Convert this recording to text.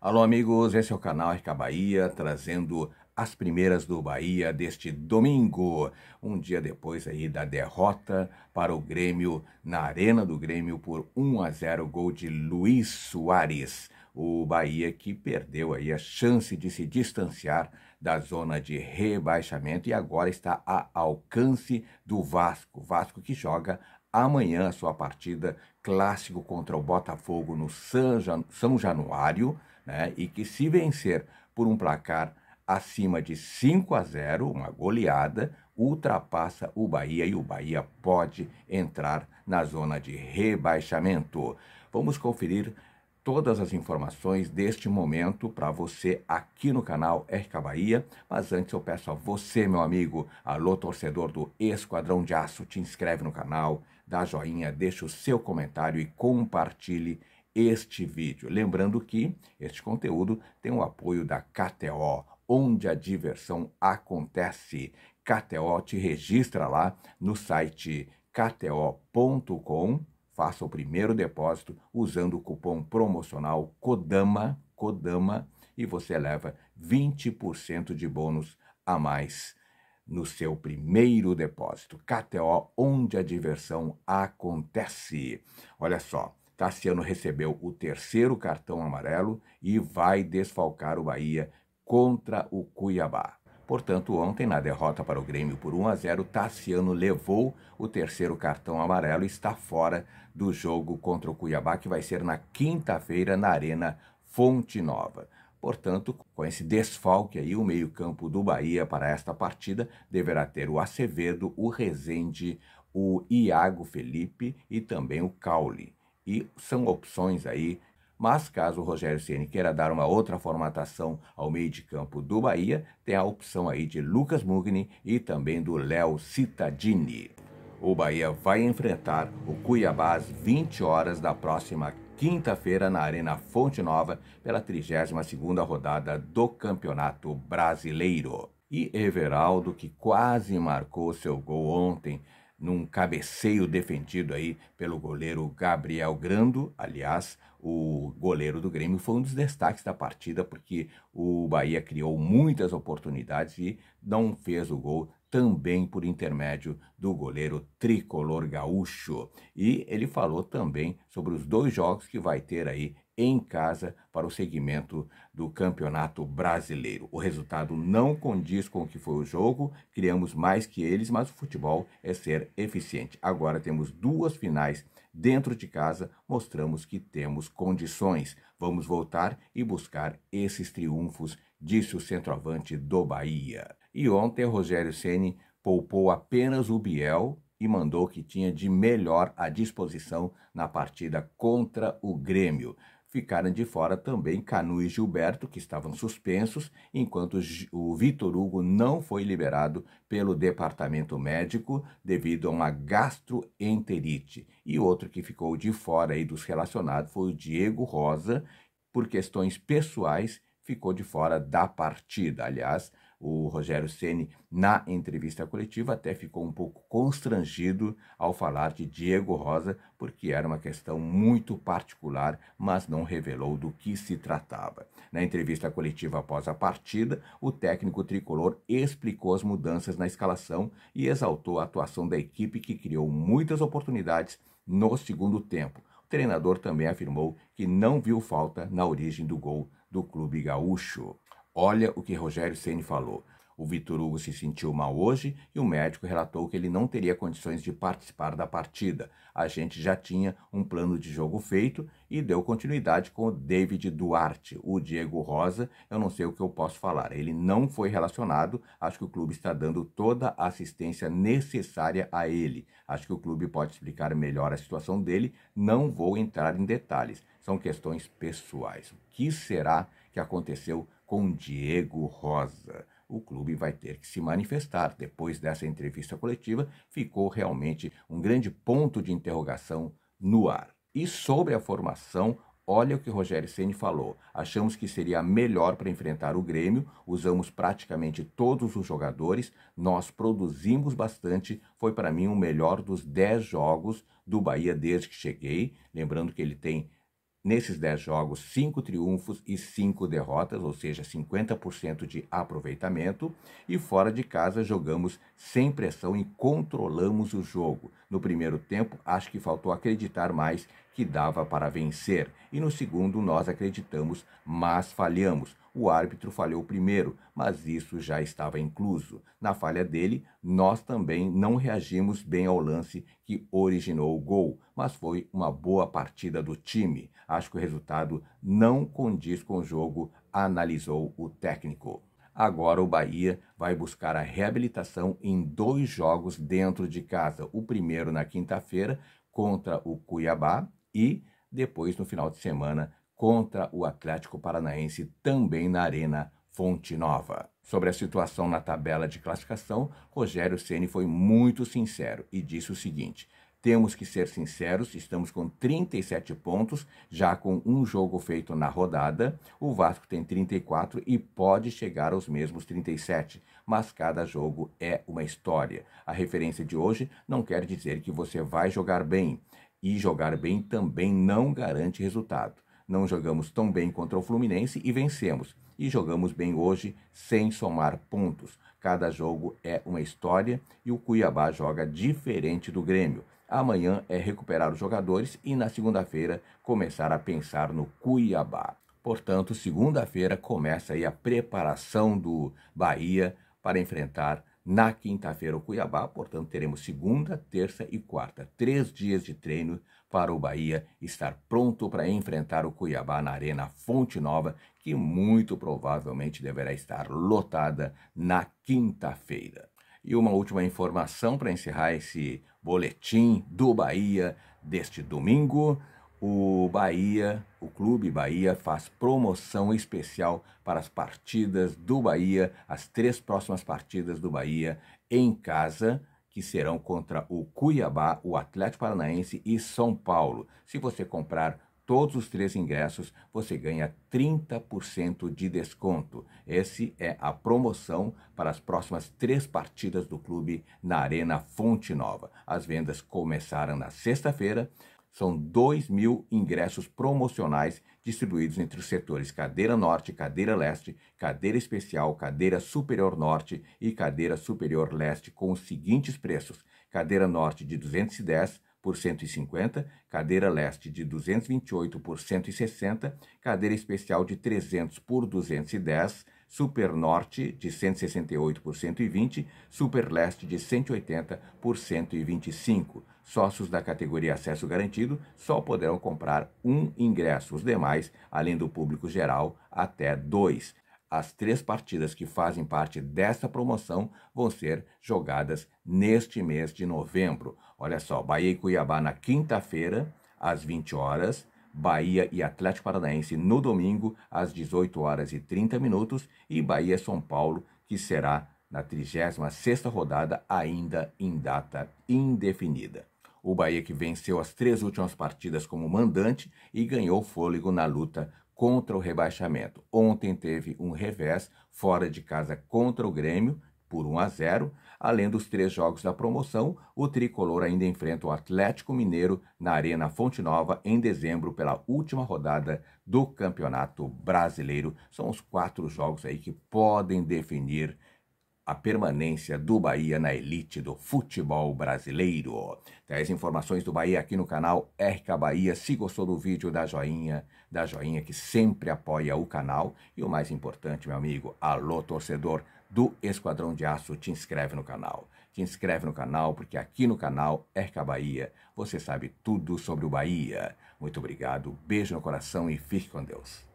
Alô, amigos, esse é o canal RK Bahia, trazendo as primeiras do Bahia deste domingo, um dia depois aí da derrota para o Grêmio na Arena do Grêmio por 1 a 0 gol de Luiz Soares. O Bahia que perdeu aí a chance de se distanciar da zona de rebaixamento e agora está a alcance do Vasco. Vasco que joga amanhã a sua partida clássico contra o Botafogo no São Januário né? e que, se vencer por um placar acima de 5 a 0, uma goleada, ultrapassa o Bahia e o Bahia pode entrar na zona de rebaixamento. Vamos conferir todas as informações deste momento para você aqui no canal RK Bahia. Mas antes eu peço a você, meu amigo, alô torcedor do Esquadrão de Aço, te inscreve no canal, dá joinha, deixa o seu comentário e compartilhe este vídeo. Lembrando que este conteúdo tem o apoio da KTO, onde a diversão acontece. KTO te registra lá no site kto.com, faça o primeiro depósito usando o cupom promocional Kodama Kodama e você leva 20% de bônus a mais no seu primeiro depósito. KTO, onde a diversão acontece. Olha só, Tassiano recebeu o terceiro cartão amarelo e vai desfalcar o Bahia contra o Cuiabá. Portanto, ontem, na derrota para o Grêmio por 1 a 0, Tassiano levou o terceiro cartão amarelo e está fora do jogo contra o Cuiabá, que vai ser na quinta-feira na Arena Fonte Nova. Portanto, com esse desfalque aí, o meio-campo do Bahia para esta partida deverá ter o Acevedo, o Rezende, o Iago Felipe e também o Caule. E são opções aí, mas caso o Rogério Ceni queira dar uma outra formatação ao meio de campo do Bahia, tem a opção aí de Lucas Mugni e também do Léo Cittadini. O Bahia vai enfrentar o Cuiabá às 20 horas da próxima quinta-feira na Arena Fonte Nova pela 32ª rodada do Campeonato Brasileiro. E Everaldo, que quase marcou seu gol ontem num cabeceio defendido aí pelo goleiro Gabriel Grando. Aliás, o goleiro do Grêmio foi um dos destaques da partida porque o Bahia criou muitas oportunidades e não fez o gol também por intermédio do goleiro tricolor gaúcho. E ele falou também sobre os dois jogos que vai ter aí em casa para o segmento do Campeonato Brasileiro. O resultado não condiz com o que foi o jogo, criamos mais que eles, mas o futebol é ser eficiente. Agora temos duas finais dentro de casa, mostramos que temos condições. Vamos voltar e buscar esses triunfos, disse o centroavante do Bahia. E ontem Rogério Ceni poupou apenas o Biel e mandou que tinha de melhor à disposição na partida contra o Grêmio. Ficaram de fora também Canu e Gilberto, que estavam suspensos, enquanto o Vitor Hugo não foi liberado pelo departamento médico devido a uma gastroenterite. E outro que ficou de fora aí dos relacionados foi o Diego Rosa, por questões pessoais, ficou de fora da partida. Aliás, o Rogério Ceni na entrevista coletiva até ficou um pouco constrangido ao falar de Diego Rosa, porque era uma questão muito particular, mas não revelou do que se tratava. Na entrevista coletiva após a partida, o técnico tricolor explicou as mudanças na escalação e exaltou a atuação da equipe que criou muitas oportunidades no segundo tempo. O treinador também afirmou que não viu falta na origem do gol do clube gaúcho. Olha o que Rogério Ceni falou. O Vitor Hugo se sentiu mal hoje e o médico relatou que ele não teria condições de participar da partida. A gente já tinha um plano de jogo feito e deu continuidade com o David Duarte. O Diego Rosa, eu não sei o que eu posso falar. Ele não foi relacionado. Acho que o clube está dando toda a assistência necessária a ele. Acho que o clube pode explicar melhor a situação dele. Não vou entrar em detalhes. São questões pessoais. O que será que aconteceu com Diego Rosa. O clube vai ter que se manifestar. Depois dessa entrevista coletiva, ficou realmente um grande ponto de interrogação no ar. E sobre a formação, olha o que Rogério Ceni falou. Achamos que seria melhor para enfrentar o Grêmio, usamos praticamente todos os jogadores, nós produzimos bastante, foi para mim o melhor dos 10 jogos do Bahia desde que cheguei, lembrando que ele tem Nesses 10 jogos, 5 triunfos e 5 derrotas, ou seja, 50% de aproveitamento. E fora de casa, jogamos sem pressão e controlamos o jogo. No primeiro tempo, acho que faltou acreditar mais que dava para vencer. E no segundo, nós acreditamos, mas falhamos o árbitro falhou primeiro, mas isso já estava incluso. Na falha dele, nós também não reagimos bem ao lance que originou o gol, mas foi uma boa partida do time. Acho que o resultado não condiz com o jogo, analisou o técnico. Agora o Bahia vai buscar a reabilitação em dois jogos dentro de casa. O primeiro na quinta-feira contra o Cuiabá e depois no final de semana contra o Atlético Paranaense também na Arena Fonte Nova. Sobre a situação na tabela de classificação, Rogério Ceni foi muito sincero e disse o seguinte: temos que ser sinceros, estamos com 37 pontos, já com um jogo feito na rodada. O Vasco tem 34 e pode chegar aos mesmos 37, mas cada jogo é uma história. A referência de hoje não quer dizer que você vai jogar bem, e jogar bem também não garante resultado. Não jogamos tão bem contra o Fluminense e vencemos. E jogamos bem hoje sem somar pontos. Cada jogo é uma história e o Cuiabá joga diferente do Grêmio. Amanhã é recuperar os jogadores e na segunda-feira começar a pensar no Cuiabá. Portanto, segunda-feira começa aí a preparação do Bahia para enfrentar na quinta-feira, o Cuiabá, portanto, teremos segunda, terça e quarta, três dias de treino para o Bahia estar pronto para enfrentar o Cuiabá na Arena Fonte Nova, que muito provavelmente deverá estar lotada na quinta-feira. E uma última informação para encerrar esse boletim do Bahia deste domingo o Bahia, o Clube Bahia, faz promoção especial para as partidas do Bahia, as três próximas partidas do Bahia em casa, que serão contra o Cuiabá, o Atlético Paranaense e São Paulo. Se você comprar todos os três ingressos, você ganha 30% de desconto. Esse é a promoção para as próximas três partidas do clube na Arena Fonte Nova. As vendas começaram na sexta-feira. São 2 mil ingressos promocionais distribuídos entre os setores cadeira norte, cadeira leste, cadeira especial, cadeira superior norte e cadeira superior leste com os seguintes preços: cadeira norte de 210 por 150, cadeira leste de 228 por 160, cadeira especial de 300 por 210 Super Norte de 168 por 120, Super Leste de 180 por 125. Sócios da categoria acesso garantido só poderão comprar um ingresso, os demais, além do público geral, até dois. As três partidas que fazem parte dessa promoção vão ser jogadas neste mês de novembro. Olha só, Bahia e Cuiabá na quinta-feira, às 20 horas. Bahia e Atlético Paranaense no domingo às 18 horas e 30 minutos e Bahia São Paulo, que será na 36ª rodada ainda em data indefinida. O Bahia que venceu as três últimas partidas como mandante e ganhou fôlego na luta contra o rebaixamento. Ontem teve um revés fora de casa contra o Grêmio, por 1 a 0. Além dos três jogos da promoção, o tricolor ainda enfrenta o Atlético Mineiro na Arena Fonte Nova em dezembro pela última rodada do Campeonato Brasileiro. São os quatro jogos aí que podem definir a permanência do Bahia na elite do futebol brasileiro. As informações do Bahia aqui no canal RK Bahia. Se gostou do vídeo, dá joinha, dá joinha que sempre apoia o canal. E o mais importante, meu amigo, alô torcedor, do Esquadrão de Aço, te inscreve no canal. Te inscreve no canal, porque aqui no canal Erca Bahia você sabe tudo sobre o Bahia. Muito obrigado, beijo no coração e fique com Deus.